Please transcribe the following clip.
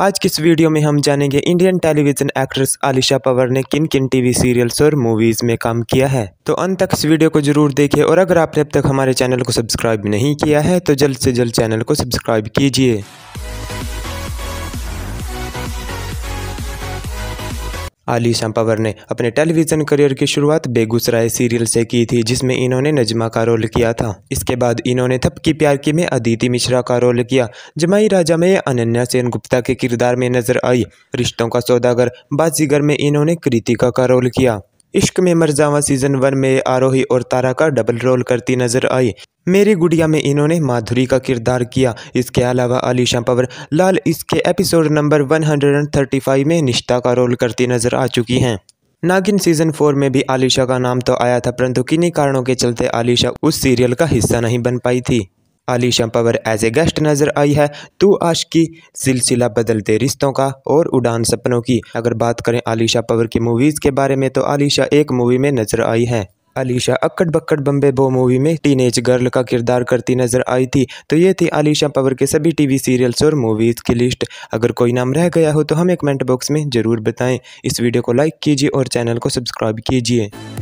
आज किस वीडियो में हम जानेंगे Indian television actress Alisha Pawar ने किन किन टीवी सीरियल्स और मूवीज में काम किया है तो अंत तक इस वीडियो को जरूर देखें और अगर आपने अब तक हमारे चैनल को सब्सक्राइब नहीं किया है तो जल्द से जल्द चैनल को सब्सक्राइब कीजिए आली शांपावर ने अपने टेलीविज़न करियर की शुरुआत बेगूसराय सीरियल से की थी जिसमें इन्होंने नजमा का रोल किया था इसके बाद इन्होंने थपकी प्यार की में अदिति मिश्रा का रोल किया जमाई राजा में अनन्या सेन गुप्ता के किरदार में नजर आई रिश्तों का सौदागर बाजीगर में इन्होंने कृतिका का रोल किया इश्क में मरजावा सीजन वन में आरोही और तारा का डबल रोल करती नजर आई मेरी गुड़िया में इन्होंने माधुरी का किरदार किया इसके अलावा आलिशा पवर लाल इसके एपिसोड नंबर 135 में निष्ठा का रोल करती नजर आ चुकी हैं नागिन सीजन फोर में भी आलिशा का नाम तो आया था परंतु किन्हीं कारणों के चलते आलिशा उस सीरियल का हिस्सा नहीं बन पाई थी Alisha Pawar as a guest नज़र आई है तू आश की सिलसिला बदलते रिश्तों का और उड़ान सपनों की अगर बात करें आलिशा पवर की मूवीज़ के बारे में तो आलिशा एक मूवी में नज़र आई है अलीशा अक्कड़ बक्कड़ बम्बे बो मूवी में टीनेज गर्ल का किरदार करती नजर आई थी तो ये थी अलीशा पवर के सभी टीवी सीरियल्स और मूवीज़ की लिस्ट अगर कोई नाम रह गया हो तो हमें कमेंट बॉक्स में ज़रूर बताएं इस वीडियो को लाइक कीजिए और चैनल को सब्सक्राइब कीजिए